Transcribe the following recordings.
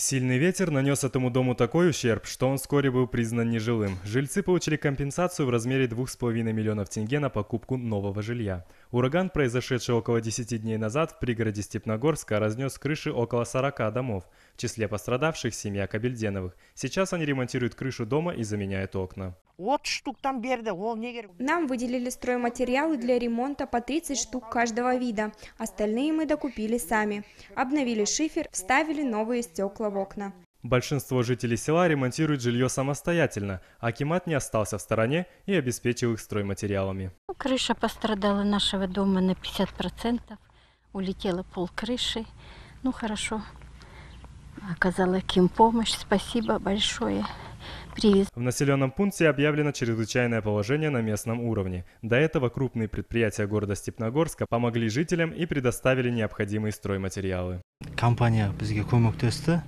Сильный ветер нанес этому дому такой ущерб, что он вскоре был признан нежилым. Жильцы получили компенсацию в размере 2,5 миллионов тенге на покупку нового жилья. Ураган, произошедший около 10 дней назад в пригороде Степногорска, разнес крыши около 40 домов. В числе пострадавших семья Кабельденовых. Сейчас они ремонтируют крышу дома и заменяют окна. Нам выделили стройматериалы для ремонта по 30 штук каждого вида. Остальные мы докупили сами. Обновили шифер, вставили новые стекла в окна. Большинство жителей села ремонтируют жилье самостоятельно, а Кимат не остался в стороне и обеспечил их стройматериалами. Крыша пострадала нашего дома на 50%, улетела пол крыши. Ну хорошо, оказала им помощь. Спасибо большое. Привет. В населенном пункте объявлено чрезвычайное положение на местном уровне. До этого крупные предприятия города Степногорска помогли жителям и предоставили необходимые стройматериалы. Компания бізге көмектесті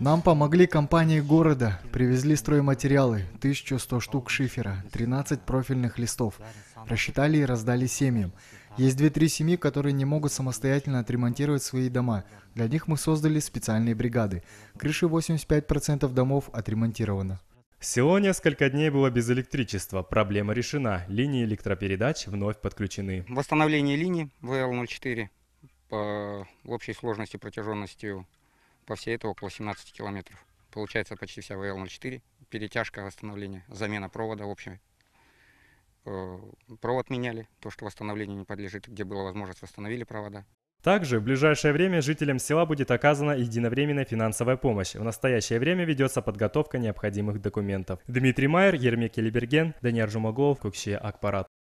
нам помогли компании города, привезли стройматериалы, 1100 штук шифера, 13 профильных листов. Рассчитали и раздали семьям. Есть 2-3 семьи, которые не могут самостоятельно отремонтировать свои дома. Для них мы создали специальные бригады. Крыши 85% домов отремонтировано. Село несколько дней было без электричества. Проблема решена. Линии электропередач вновь подключены. Восстановление линии ВЛ-04 по общей сложности протяженностью по всей этой около 17 километров. Получается почти вся ВЛ-04, перетяжка, восстановление, замена провода общая. Э, провод меняли, то, что восстановление не подлежит, где была возможность, восстановили провода. Также в ближайшее время жителям села будет оказана единовременная финансовая помощь. В настоящее время ведется подготовка необходимых документов. Дмитрий Майер, Ермек Елиберген, Даниил Жумагов, Кукши Акпарат.